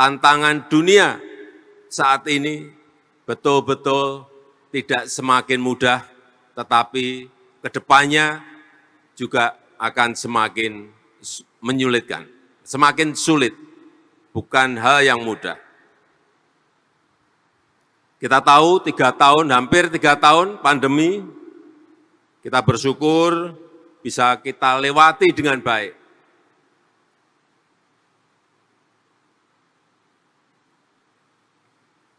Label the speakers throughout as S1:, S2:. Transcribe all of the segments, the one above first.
S1: tantangan dunia saat ini betul-betul tidak semakin mudah, tetapi kedepannya juga akan semakin menyulitkan, semakin sulit, bukan hal yang mudah. Kita tahu tiga tahun, hampir tiga tahun pandemi, kita bersyukur bisa kita lewati dengan baik.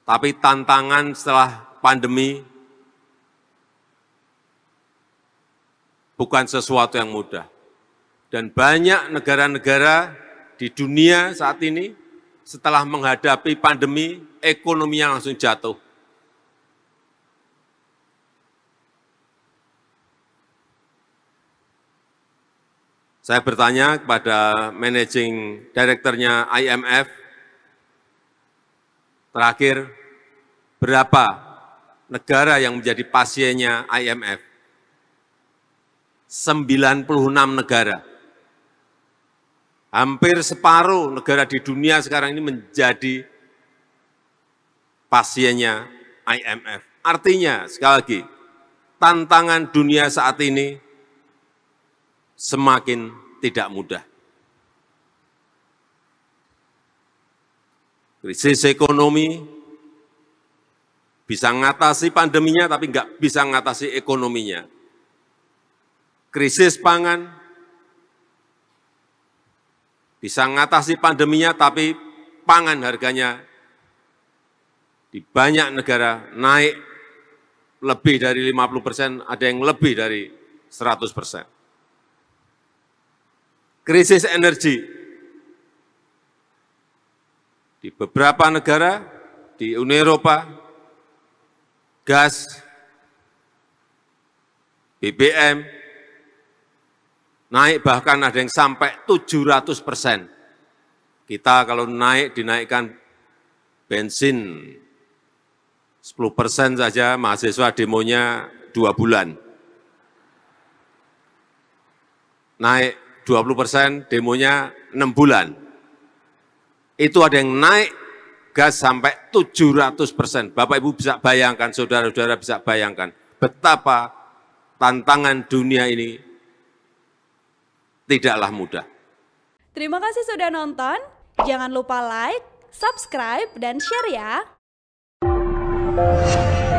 S1: Tapi tantangan setelah pandemi bukan sesuatu yang mudah. Dan banyak negara-negara di dunia saat ini setelah menghadapi pandemi, ekonominya langsung jatuh. Saya bertanya kepada managing direkturnya IMF, Terakhir, berapa negara yang menjadi pasiennya IMF? 96 negara. Hampir separuh negara di dunia sekarang ini menjadi pasiennya IMF. Artinya, sekali lagi, tantangan dunia saat ini semakin tidak mudah. krisis ekonomi, bisa ngatasi pandeminya tapi nggak bisa ngatasi ekonominya. Krisis pangan, bisa ngatasi pandeminya tapi pangan harganya di banyak negara naik lebih dari 50 persen, ada yang lebih dari 100 persen. Krisis energi, di beberapa negara, di Uni Eropa, gas, BBM, naik bahkan ada yang sampai 700 persen. Kita kalau naik, dinaikkan bensin 10 persen saja, mahasiswa demonya dua bulan. Naik 20 persen, demonya enam bulan itu ada yang naik gas sampai 700 persen. Bapak Ibu bisa bayangkan, saudara-saudara bisa bayangkan betapa tantangan dunia ini tidaklah mudah. Terima kasih sudah nonton. Jangan lupa like, subscribe, dan share ya.